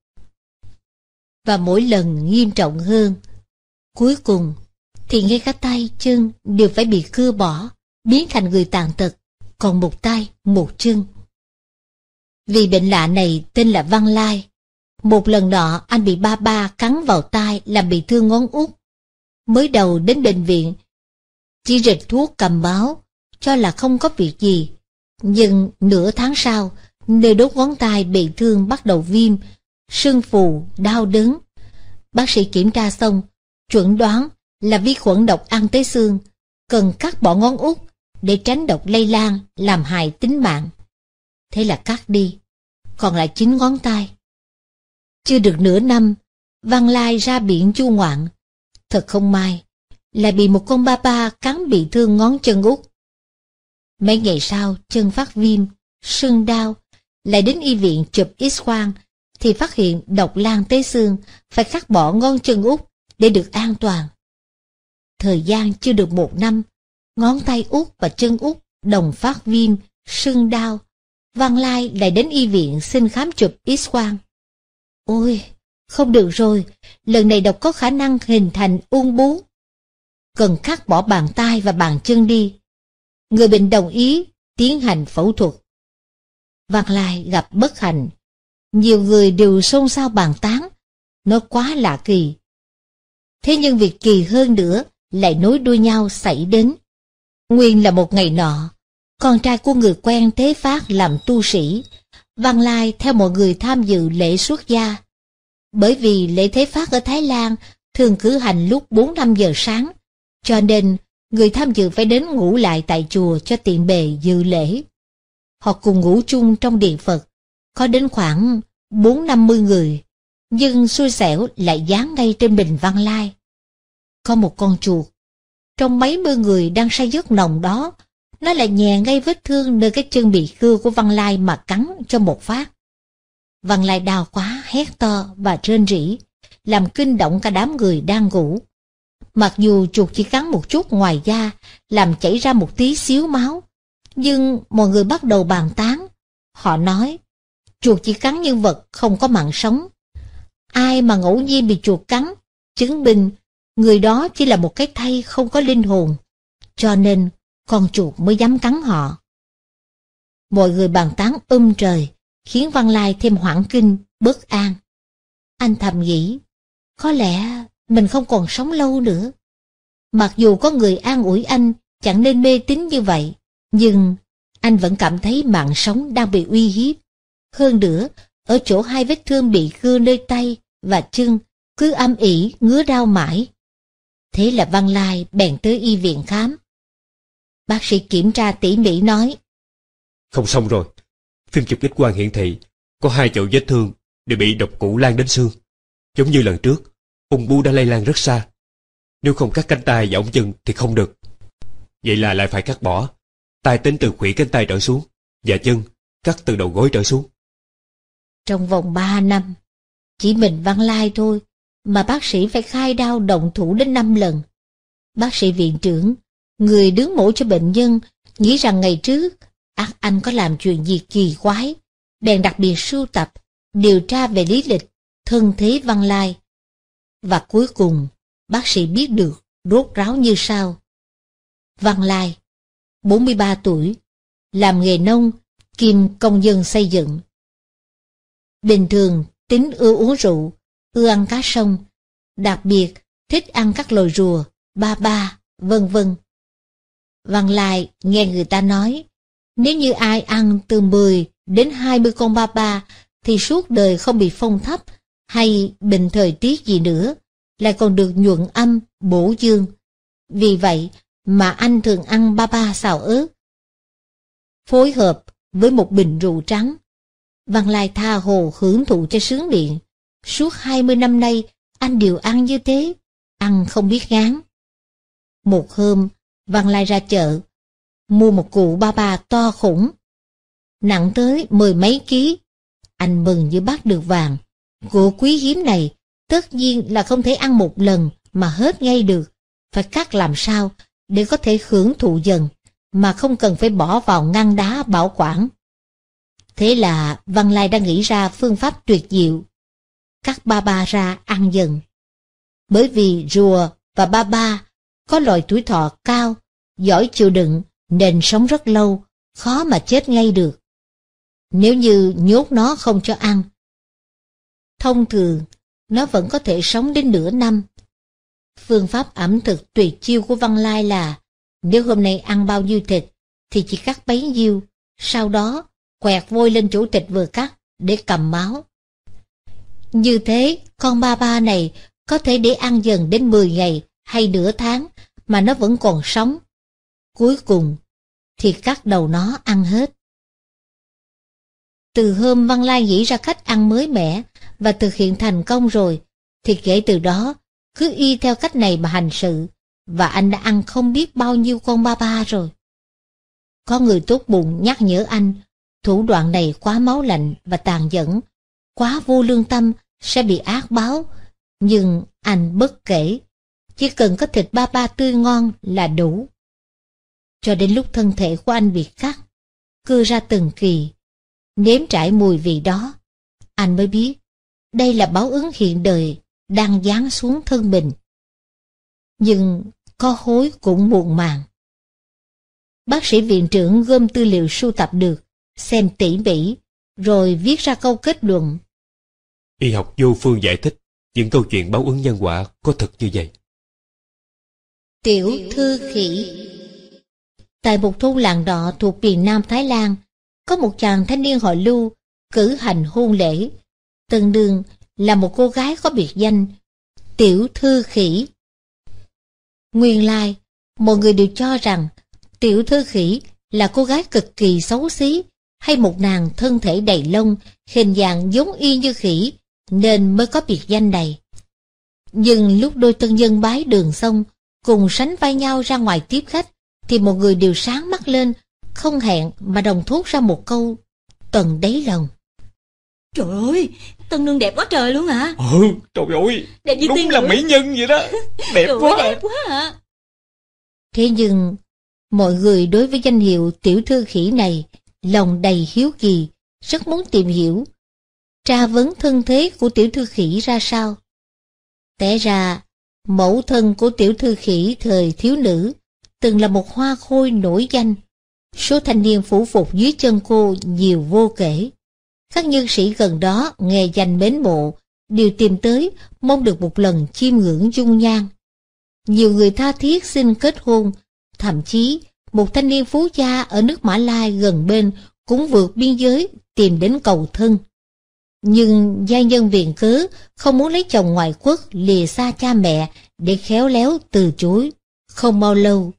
Và mỗi lần nghiêm trọng hơn Cuối cùng Thì ngay cả tay chân Đều phải bị cưa bỏ Biến thành người tàn tật Còn một tay một chân Vì bệnh lạ này tên là Văn Lai một lần nọ anh bị ba ba cắn vào tay làm bị thương ngón út. Mới đầu đến bệnh viện, chỉ rịch thuốc cầm máu, cho là không có việc gì. Nhưng nửa tháng sau, nơi đốt ngón tay bị thương bắt đầu viêm, sưng phù, đau đớn. Bác sĩ kiểm tra xong, chuẩn đoán là vi khuẩn độc ăn tới xương, cần cắt bỏ ngón út để tránh độc lây lan làm hại tính mạng. Thế là cắt đi, còn lại chín ngón tay chưa được nửa năm, Văn Lai ra biển chu ngoạn. Thật không may, lại bị một con ba ba cắn bị thương ngón chân út. Mấy ngày sau, chân phát viêm, sưng đau, lại đến y viện chụp x-quang, thì phát hiện độc lan tới xương, phải cắt bỏ ngón chân út để được an toàn. Thời gian chưa được một năm, ngón tay út và chân út đồng phát viêm, sưng đau. Văn Lai lại đến y viện xin khám chụp x-quang. Ôi, không được rồi, lần này độc có khả năng hình thành ung bú. Cần khắc bỏ bàn tay và bàn chân đi. Người bệnh đồng ý tiến hành phẫu thuật. Văn Lai gặp bất hạnh. Nhiều người đều xôn xao bàn tán. Nó quá lạ kỳ. Thế nhưng việc kỳ hơn nữa lại nối đuôi nhau xảy đến. Nguyên là một ngày nọ, con trai của người quen Thế Phát làm tu sĩ, Văn Lai theo mọi người tham dự lễ xuất gia. Bởi vì lễ Thế Phát ở Thái Lan thường cử hành lúc 4-5 giờ sáng, cho nên người tham dự phải đến ngủ lại tại chùa cho tiện bề dự lễ. Họ cùng ngủ chung trong điện Phật, có đến khoảng 4-50 người, nhưng xui xẻo lại dán ngay trên bình Văn Lai. Có một con chuột, trong mấy mươi người đang say giấc nồng đó nó lại nhẹ ngay vết thương nơi cái chân bị cưa của Văn Lai mà cắn cho một phát. Văn Lai đau quá, hét to và rên rỉ, làm kinh động cả đám người đang ngủ. Mặc dù chuột chỉ cắn một chút ngoài da, làm chảy ra một tí xíu máu, nhưng mọi người bắt đầu bàn tán. Họ nói, chuột chỉ cắn nhân vật không có mạng sống. Ai mà ngẫu nhiên bị chuột cắn, chứng minh người đó chỉ là một cái thây không có linh hồn. Cho nên con chuột mới dám cắn họ. Mọi người bàn tán um trời, khiến Văn Lai thêm hoảng kinh, bất an. Anh thầm nghĩ, có lẽ mình không còn sống lâu nữa. Mặc dù có người an ủi anh chẳng nên mê tín như vậy, nhưng anh vẫn cảm thấy mạng sống đang bị uy hiếp. Hơn nữa, ở chỗ hai vết thương bị cưa nơi tay và chân cứ âm ỉ ngứa đau mãi. Thế là Văn Lai bèn tới y viện khám. Bác sĩ kiểm tra tỉ mỉ nói. Không xong rồi. Phim chụp X quan hiển thị, có hai chỗ vết thương đều bị độc cũ lan đến xương. Giống như lần trước, ung bú đã lây lan rất xa. Nếu không cắt cánh tay và ống chân thì không được. Vậy là lại phải cắt bỏ. Tay tính từ khủy cánh tay trở xuống, và chân cắt từ đầu gối trở xuống. Trong vòng ba năm, chỉ mình Văn Lai thôi, mà bác sĩ phải khai đau động thủ đến năm lần. Bác sĩ viện trưởng Người đứng mổ cho bệnh nhân nghĩ rằng ngày trước ác anh có làm chuyện gì kỳ quái, bèn đặc biệt sưu tập, điều tra về lý lịch, thân thế văn lai. Và cuối cùng, bác sĩ biết được rốt ráo như sau. Văn Lai, 43 tuổi, làm nghề nông, kiêm công dân xây dựng. Bình thường, tính ưa uống rượu, ưa ăn cá sông, đặc biệt thích ăn các loài rùa, ba ba, vân vân. Văn vâng Lai nghe người ta nói, nếu như ai ăn từ 10 đến 20 con ba ba, thì suốt đời không bị phong thấp hay bệnh thời tiết gì nữa, lại còn được nhuận âm, bổ dương. Vì vậy mà anh thường ăn ba ba xào ớt, phối hợp với một bình rượu trắng. Văn vâng Lai tha hồ hưởng thụ cho sướng miệng. Suốt 20 năm nay, anh đều ăn như thế, ăn không biết ngán. Một hôm, Văn Lai ra chợ, mua một cụ ba ba to khủng, nặng tới mười mấy ký. Anh mừng như bắt được vàng. Cụ quý hiếm này, tất nhiên là không thể ăn một lần mà hết ngay được. Phải cắt làm sao để có thể hưởng thụ dần, mà không cần phải bỏ vào ngăn đá bảo quản. Thế là Văn Lai đã nghĩ ra phương pháp tuyệt diệu. Cắt ba ba ra ăn dần. Bởi vì rùa và ba ba có loài tuổi thọ cao, giỏi chịu đựng, nên sống rất lâu, khó mà chết ngay được. Nếu như nhốt nó không cho ăn. Thông thường, nó vẫn có thể sống đến nửa năm. Phương pháp ẩm thực tuyệt chiêu của Văn Lai là nếu hôm nay ăn bao nhiêu thịt thì chỉ cắt bấy nhiêu, sau đó quẹt vôi lên chỗ thịt vừa cắt để cầm máu. Như thế, con ba ba này có thể để ăn dần đến 10 ngày hay nửa tháng mà nó vẫn còn sống. Cuối cùng thì cắt đầu nó ăn hết. Từ hôm Văn Lai nghĩ ra cách ăn mới mẻ và thực hiện thành công rồi, thì kể từ đó cứ y theo cách này mà hành sự và anh đã ăn không biết bao nhiêu con ba ba rồi. Có người tốt bụng nhắc nhở anh, thủ đoạn này quá máu lạnh và tàn nhẫn, quá vô lương tâm sẽ bị ác báo, nhưng anh bất kể. Chỉ cần có thịt ba ba tươi ngon là đủ. Cho đến lúc thân thể của anh bị cắt, cưa ra từng kỳ, nếm trải mùi vị đó, anh mới biết đây là báo ứng hiện đời đang giáng xuống thân mình. Nhưng có hối cũng muộn màng. Bác sĩ viện trưởng gom tư liệu sưu tập được, xem tỉ mỉ, rồi viết ra câu kết luận. Y học vô phương giải thích những câu chuyện báo ứng nhân quả có thật như vậy. Tiểu Thư Khỉ Tại một thôn làng đọ thuộc miền Nam Thái Lan, có một chàng thanh niên họ Lưu cử hành hôn lễ. Tân đương là một cô gái có biệt danh Tiểu Thư Khỉ. Nguyên lai, mọi người đều cho rằng Tiểu Thư Khỉ là cô gái cực kỳ xấu xí hay một nàng thân thể đầy lông, hình dạng giống y như khỉ, nên mới có biệt danh này. Nhưng lúc đôi tân dân bái đường xong, cùng sánh vai nhau ra ngoài tiếp khách, thì một người đều sáng mắt lên, không hẹn mà đồng thuốc ra một câu tần đáy lòng. Trời ơi, Tân Nương đẹp quá trời luôn hả? À? Ừ, trời ơi, đẹp như đúng là rồi. mỹ nhân vậy đó, đẹp trời quá. Đẹp quá hả? Thế nhưng, mọi người đối với danh hiệu tiểu thư khỉ này, lòng đầy hiếu kỳ, rất muốn tìm hiểu, tra vấn thân thế của tiểu thư khỉ ra sao. Té ra, Mẫu thân của tiểu thư khỉ thời thiếu nữ, từng là một hoa khôi nổi danh. Số thanh niên phủ phục dưới chân cô nhiều vô kể. Các nhân sĩ gần đó nghe danh mến mộ, đều tìm tới, mong được một lần chiêm ngưỡng dung nhan. Nhiều người tha thiết xin kết hôn, thậm chí một thanh niên phú gia ở nước Mã Lai gần bên cũng vượt biên giới tìm đến cầu thân. Nhưng gia nhân viện cứ không muốn lấy chồng ngoại quốc lìa xa cha mẹ để khéo léo từ chối. Không bao lâu,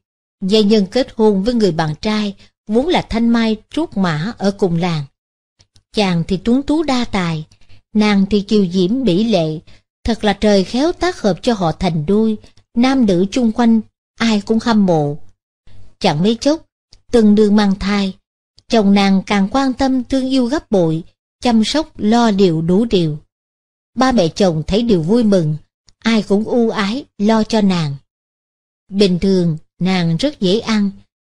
gia nhân kết hôn với người bạn trai vốn là thanh mai trúc mã ở cùng làng. Chàng thì tuấn tú đa tài, nàng thì kiều diễm mỹ lệ, thật là trời khéo tác hợp cho họ thành đuôi, nam nữ chung quanh ai cũng hâm mộ. Chẳng mấy chốc, từng đường mang thai, chồng nàng càng quan tâm thương yêu gấp bội, chăm sóc lo điều đủ điều. Ba mẹ chồng thấy điều vui mừng, ai cũng ưu ái lo cho nàng. Bình thường, nàng rất dễ ăn,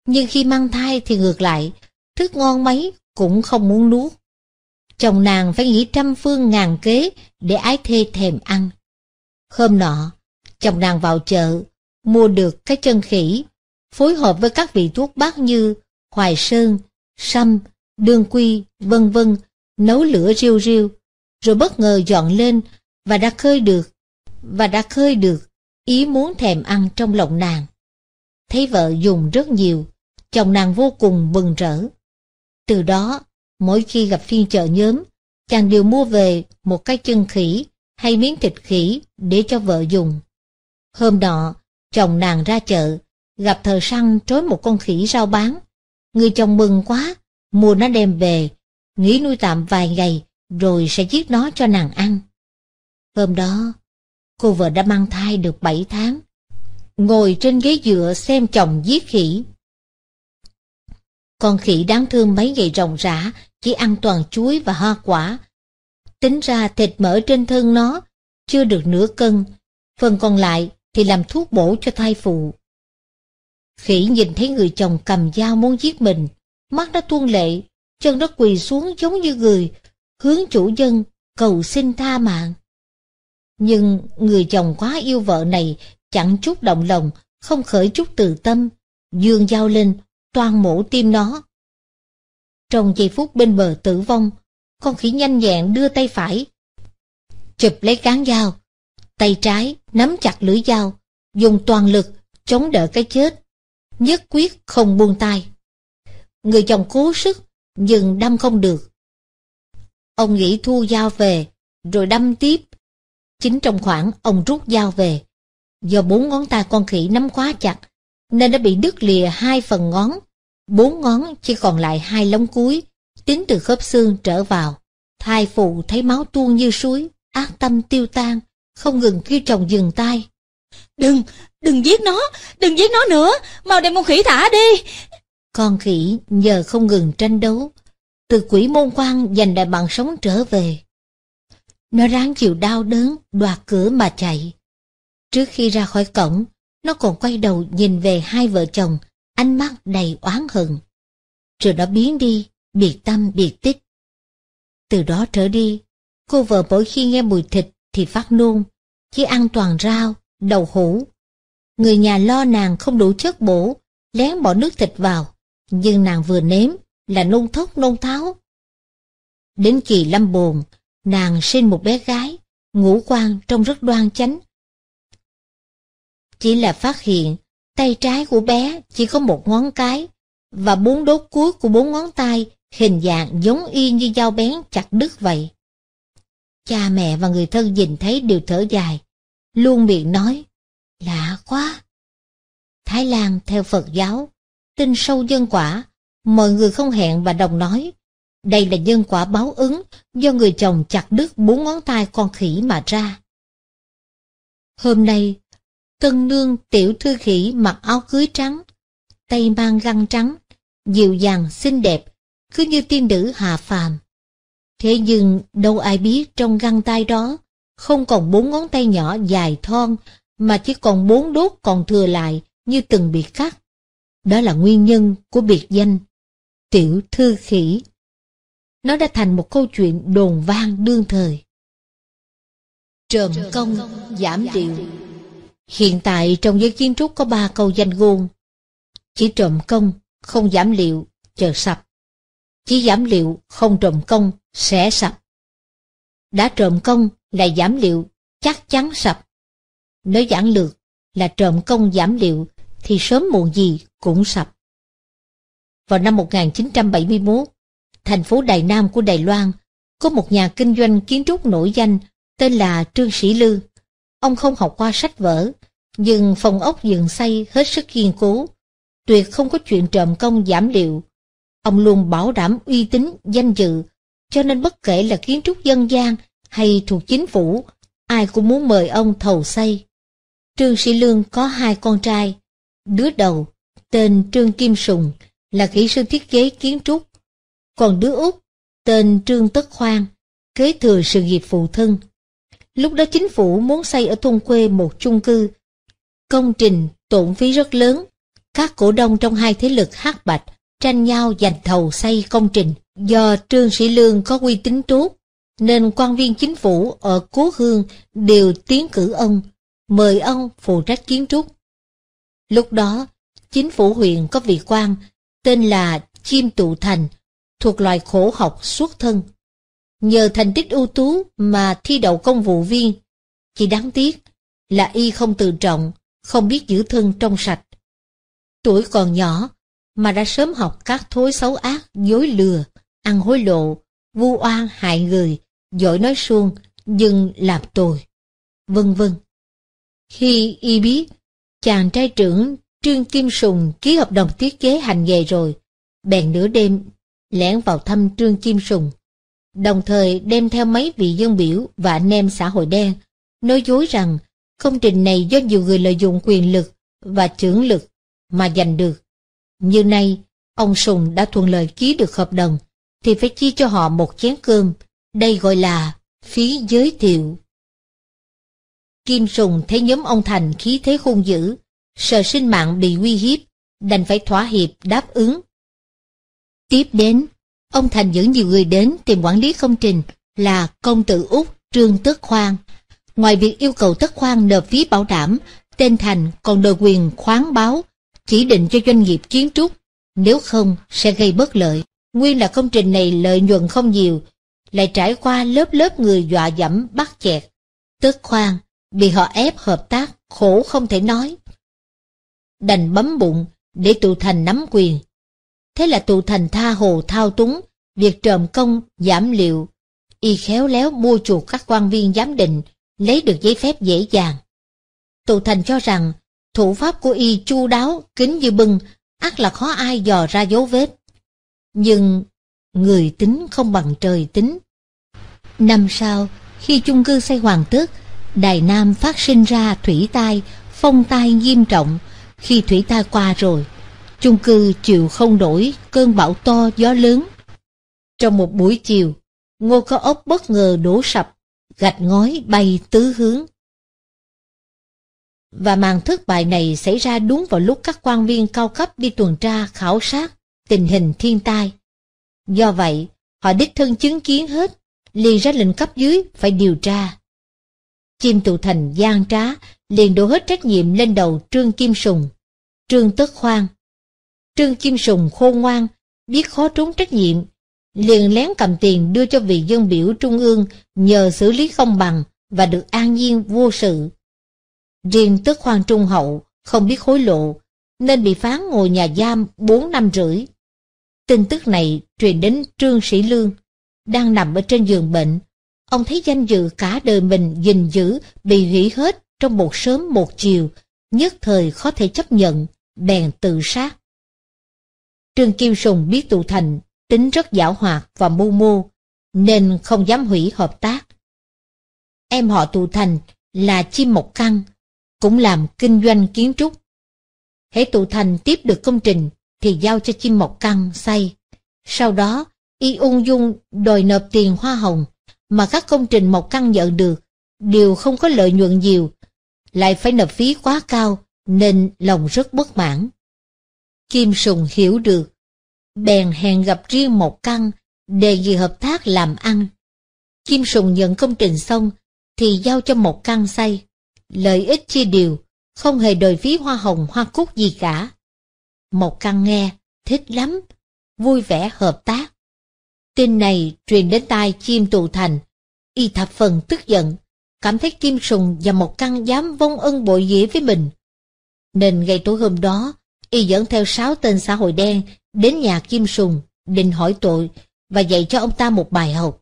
nhưng khi mang thai thì ngược lại, thức ngon mấy cũng không muốn nuốt. Chồng nàng phải nghĩ trăm phương ngàn kế để ái thê thèm ăn. Hôm nọ, chồng nàng vào chợ, mua được cái chân khỉ, phối hợp với các vị thuốc bắc như hoài sơn, sâm, đương quy, vân vân nấu lửa riêu riêu, rồi bất ngờ dọn lên và đã khơi được, và đã khơi được ý muốn thèm ăn trong lòng nàng. Thấy vợ dùng rất nhiều, chồng nàng vô cùng bừng rỡ. Từ đó, mỗi khi gặp phiên chợ nhóm, chàng đều mua về một cái chân khỉ hay miếng thịt khỉ để cho vợ dùng. Hôm nọ, chồng nàng ra chợ, gặp thợ săn trói một con khỉ rau bán. Người chồng mừng quá, mua nó đem về, nghỉ nuôi tạm vài ngày rồi sẽ giết nó cho nàng ăn. Hôm đó, cô vợ đã mang thai được 7 tháng, ngồi trên ghế dựa xem chồng giết khỉ. Con khỉ đáng thương mấy ngày ròng rã, chỉ ăn toàn chuối và hoa quả. Tính ra thịt mỡ trên thân nó chưa được nửa cân, phần còn lại thì làm thuốc bổ cho thai phụ. Khỉ nhìn thấy người chồng cầm dao muốn giết mình, mắt nó tuôn lệ, chân đất quỳ xuống giống như người, hướng chủ dân cầu xin tha mạng. Nhưng người chồng quá yêu vợ này chẳng chút động lòng, không khởi chút từ tâm, dương dao lên, toàn mổ tim nó. Trong giây phút bên bờ tử vong, con khỉ nhanh nhẹn đưa tay phải, chụp lấy cán dao, tay trái nắm chặt lưỡi dao, dùng toàn lực chống đỡ cái chết, nhất quyết không buông tay. Người chồng cố sức nhưng đâm không được. Ông nghĩ thu dao về, rồi đâm tiếp. Chính trong khoảng ông rút dao về. Do bốn ngón tay con khỉ nắm quá chặt, nên đã bị đứt lìa hai phần ngón. Bốn ngón chỉ còn lại hai lóng cuối, tính từ khớp xương trở vào. Thai phụ thấy máu tuôn như suối, ác tâm tiêu tan, không ngừng kêu chồng dừng tay. Đừng, đừng giết nó, đừng giết nó nữa, mau đem con khỉ thả đi, con khỉ nhờ không ngừng tranh đấu, từ quỷ môn quan giành lại mạng sống trở về. Nó ráng chịu đau đớn, đoạt cửa mà chạy. Trước khi ra khỏi cổng, nó còn quay đầu nhìn về hai vợ chồng, ánh mắt đầy oán hận. Rồi nó biến đi, biệt tâm biệt tích. Từ đó trở đi, cô vợ mỗi khi nghe mùi thịt thì phát nôn, chỉ ăn toàn rau, đậu hũ. Người nhà lo nàng không đủ chất bổ, lén bỏ nước thịt vào nhưng nàng vừa nếm là nôn thốc nôn tháo. Đến kỳ lâm bồn, nàng sinh một bé gái, ngũ quan trông rất đoan chánh. Chỉ là phát hiện, tay trái của bé chỉ có một ngón cái, và bốn đốt cuối của bốn ngón tay hình dạng giống y như dao bén chặt đứt vậy. Cha mẹ và người thân nhìn thấy đều thở dài, luôn miệng nói, lạ quá. Thái Lan theo Phật giáo tin sâu nhân quả. Mọi người không hẹn và đồng nói, đây là nhân quả báo ứng do người chồng chặt đứt bốn ngón tay con khỉ mà ra. Hôm nay, tân nương tiểu thư khỉ mặc áo cưới trắng, tay mang găng trắng, dịu dàng xinh đẹp, cứ như tiên nữ hạ phàm. Thế nhưng đâu ai biết trong găng tay đó không còn bốn ngón tay nhỏ dài thon mà chỉ còn bốn đốt còn thừa lại như từng bị cắt. Đó là nguyên nhân của biệt danh Tiểu Thư Khỉ. Nó đã thành một câu chuyện đồn vang đương thời. Trầm công, giảm điệu Hiện tại trong giới kiến trúc có ba câu danh ngôn. Chỉ trộm công, không giảm liệu, chờ sập. Chỉ giảm liệu, không trộm công, sẽ sập. Đã trộm công là giảm liệu, chắc chắn sập. Nếu giảng lược là trộm công giảm liệu thì sớm muộn gì cũng sập. Vào năm 1971, thành phố Đài Nam của Đài Loan có một nhà kinh doanh kiến trúc nổi danh tên là Trương Sĩ Lương. Ông không học qua sách vở, nhưng phòng ốc dựng xây hết sức kiên cố, tuyệt không có chuyện trộm công giảm liệu. Ông luôn bảo đảm uy tín, danh dự, cho nên bất kể là kiến trúc dân gian hay thuộc chính phủ, ai cũng muốn mời ông thầu xây. Trương Sĩ Lương có hai con trai, đứa đầu tên Trương Kim Sùng, là kỹ sư thiết kế kiến trúc. Còn đứa út, tên Trương Tất Khoan, kế thừa sự nghiệp phụ thân. Lúc đó chính phủ muốn xây ở thôn quê một chung cư. Công trình tổn phí rất lớn. Các cổ đông trong hai thế lực hát bạch tranh nhau giành thầu xây công trình. Do Trương Sĩ Lương có uy tín tốt, nên quan viên chính phủ ở Cố Hương đều tiến cử ông, mời ông phụ trách kiến trúc. Lúc đó, chính phủ huyện có vị quan tên là Chim Tụ Thành, thuộc loài khổ học xuất thân. Nhờ thành tích ưu tú mà thi đậu công vụ viên, chỉ đáng tiếc là y không tự trọng, không biết giữ thân trong sạch. Tuổi còn nhỏ mà đã sớm học các thối xấu ác, dối lừa, ăn hối lộ, vu oan hại người, giỏi nói suông, dừng làm tồi, vân vân. Khi y biết chàng trai trưởng Trương Kim Sùng ký hợp đồng thiết kế hành nghề rồi, bèn nửa đêm lẻn vào thăm Trương Kim Sùng, đồng thời đem theo mấy vị dân biểu và anh em xã hội đen, nói dối rằng công trình này do nhiều người lợi dụng quyền lực và trưởng lực mà giành được. Như nay, ông Sùng đã thuận lợi ký được hợp đồng, thì phải chia cho họ một chén cơm, đây gọi là phí giới thiệu. Kim Sùng thấy nhóm ông Thành khí thế hung dữ, sợ sinh mạng bị uy hiếp, đành phải thỏa hiệp đáp ứng. Tiếp đến, ông Thành dẫn nhiều người đến tìm quản lý công trình là công tử Úc Trương Tất Khoan. Ngoài việc yêu cầu Tất Khoan nộp phí bảo đảm, tên Thành còn đòi quyền khoáng báo, chỉ định cho doanh nghiệp kiến trúc, nếu không sẽ gây bất lợi. Nguyên là công trình này lợi nhuận không nhiều, lại trải qua lớp lớp người dọa dẫm bắt chẹt. Tất Khoan bị họ ép hợp tác, khổ không thể nói đành bấm bụng để tụ thành nắm quyền. Thế là tụ thành tha hồ thao túng, việc trộm công, giảm liệu. Y khéo léo mua chuộc các quan viên giám định, lấy được giấy phép dễ dàng. Tụ thành cho rằng, thủ pháp của Y chu đáo, kính như bưng, ắt là khó ai dò ra dấu vết. Nhưng, người tính không bằng trời tính. Năm sau, khi chung cư xây hoàn tất, Đài Nam phát sinh ra thủy tai, phong tai nghiêm trọng, khi thủy tai qua rồi, chung cư chịu không nổi cơn bão to gió lớn. Trong một buổi chiều, ngô có ốc bất ngờ đổ sập, gạch ngói bay tứ hướng. Và màn thất bại này xảy ra đúng vào lúc các quan viên cao cấp đi tuần tra khảo sát tình hình thiên tai. Do vậy, họ đích thân chứng kiến hết, liền ra lệnh cấp dưới phải điều tra. Chim tụ thành gian trá liền đổ hết trách nhiệm lên đầu Trương Kim Sùng, Trương Tất Khoan. Trương Kim Sùng khôn ngoan, biết khó trốn trách nhiệm, liền lén cầm tiền đưa cho vị dân biểu trung ương nhờ xử lý không bằng và được an nhiên vô sự. Riêng Tất Khoan Trung Hậu không biết hối lộ, nên bị phán ngồi nhà giam 4 năm rưỡi. Tin tức này truyền đến Trương Sĩ Lương, đang nằm ở trên giường bệnh. Ông thấy danh dự cả đời mình gìn giữ, bị hủy hết, trong một sớm một chiều, nhất thời khó thể chấp nhận, bèn tự sát. Trương Kim Sùng biết tụ thành, tính rất giảo hoạt và mưu mô, nên không dám hủy hợp tác. Em họ tụ thành là chim mộc căn cũng làm kinh doanh kiến trúc. hãy tụ thành tiếp được công trình thì giao cho chim mộc căn xây. Sau đó, y ung dung đòi nộp tiền hoa hồng mà các công trình mộc căn nhận được đều không có lợi nhuận nhiều lại phải nộp phí quá cao nên lòng rất bất mãn. Kim Sùng hiểu được, bèn hẹn gặp riêng một căn đề nghị hợp tác làm ăn. Kim Sùng nhận công trình xong thì giao cho một căn xây, lợi ích chia đều, không hề đòi phí hoa hồng hoa cúc gì cả. Một căn nghe, thích lắm, vui vẻ hợp tác. Tin này truyền đến tai Kim Tù Thành, y thập phần tức giận, cảm thấy Kim Sùng và một Căn dám vong ân bội nghĩa với mình. Nên ngày tối hôm đó, y dẫn theo sáu tên xã hội đen đến nhà Kim Sùng định hỏi tội và dạy cho ông ta một bài học.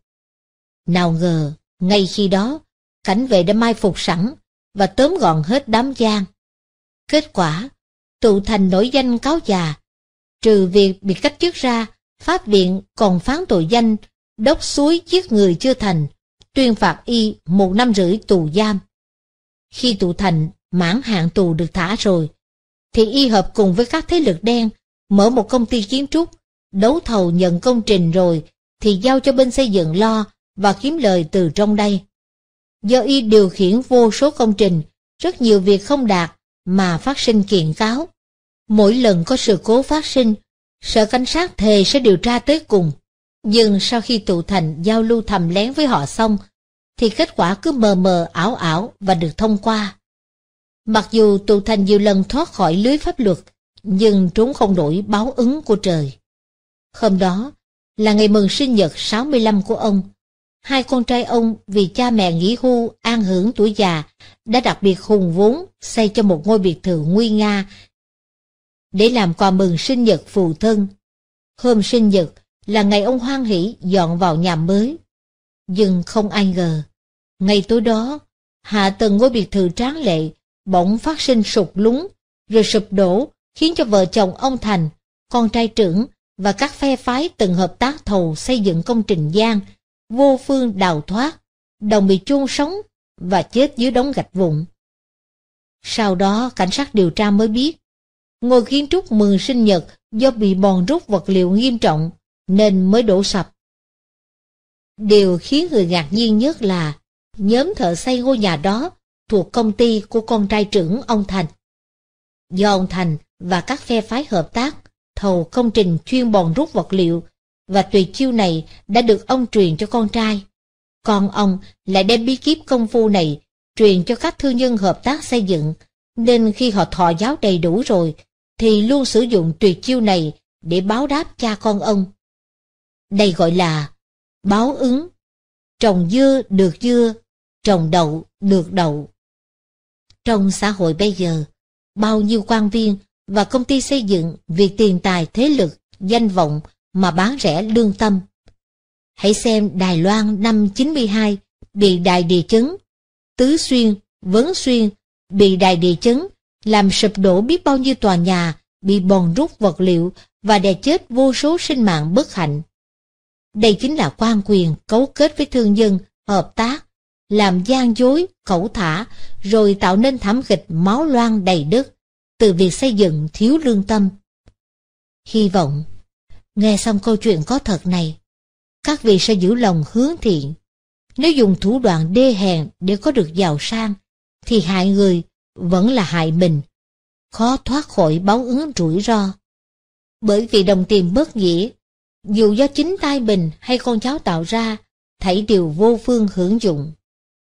Nào ngờ, ngay khi đó, cảnh vệ đã mai phục sẵn và tóm gọn hết đám gian. Kết quả, tụ thành nổi danh cáo già. Trừ việc bị cách chức ra, Pháp Viện còn phán tội danh, đốc suối giết người chưa thành, tuyên phạt y một năm rưỡi tù giam. Khi tù thành mãn hạn tù được thả rồi, thì y hợp cùng với các thế lực đen, mở một công ty kiến trúc, đấu thầu nhận công trình rồi, thì giao cho bên xây dựng lo và kiếm lời từ trong đây. Do y điều khiển vô số công trình, rất nhiều việc không đạt mà phát sinh kiện cáo. Mỗi lần có sự cố phát sinh, sở cảnh sát thề sẽ điều tra tới cùng. Nhưng sau khi tụ thành giao lưu thầm lén với họ xong, thì kết quả cứ mờ mờ ảo ảo và được thông qua. Mặc dù tụ thành nhiều lần thoát khỏi lưới pháp luật, nhưng trốn không nổi báo ứng của trời. Hôm đó là ngày mừng sinh nhật 65 của ông. Hai con trai ông vì cha mẹ nghỉ hưu an hưởng tuổi già đã đặc biệt hùng vốn xây cho một ngôi biệt thự nguy nga để làm quà mừng sinh nhật phụ thân. Hôm sinh nhật, là ngày ông hoan hỷ dọn vào nhà mới. Nhưng không ai ngờ, ngày tối đó, hạ tầng ngôi biệt thự tráng lệ bỗng phát sinh sụt lún rồi sụp đổ khiến cho vợ chồng ông Thành, con trai trưởng và các phe phái từng hợp tác thầu xây dựng công trình gian, vô phương đào thoát, đồng bị chôn sống và chết dưới đống gạch vụn. Sau đó cảnh sát điều tra mới biết, ngôi kiến trúc mừng sinh nhật do bị bòn rút vật liệu nghiêm trọng nên mới đổ sập. Điều khiến người ngạc nhiên nhất là nhóm thợ xây ngôi nhà đó thuộc công ty của con trai trưởng ông Thành. Do ông Thành và các phe phái hợp tác thầu công trình chuyên bòn rút vật liệu và tùy chiêu này đã được ông truyền cho con trai. Còn ông lại đem bí kíp công phu này truyền cho các thương nhân hợp tác xây dựng, nên khi họ thọ giáo đầy đủ rồi thì luôn sử dụng tùy chiêu này để báo đáp cha con ông. Đây gọi là báo ứng. Trồng dưa được dưa, trồng đậu được đậu. Trong xã hội bây giờ, bao nhiêu quan viên và công ty xây dựng vì tiền tài thế lực, danh vọng mà bán rẻ lương tâm. Hãy xem Đài Loan năm 92 bị đại địa chấn, Tứ Xuyên, Vấn Xuyên bị đại địa chấn, làm sụp đổ biết bao nhiêu tòa nhà, bị bòn rút vật liệu và đè chết vô số sinh mạng bất hạnh. Đây chính là quan quyền cấu kết với thương dân, hợp tác, làm gian dối, khẩu thả, rồi tạo nên thảm kịch máu loan đầy đất, từ việc xây dựng thiếu lương tâm. Hy vọng, nghe xong câu chuyện có thật này, các vị sẽ giữ lòng hướng thiện. Nếu dùng thủ đoạn đê hèn để có được giàu sang, thì hại người vẫn là hại mình, khó thoát khỏi báo ứng rủi ro. Bởi vì đồng tiền bất nghĩa dù do chính tay mình hay con cháu tạo ra, thảy đều vô phương hưởng dụng.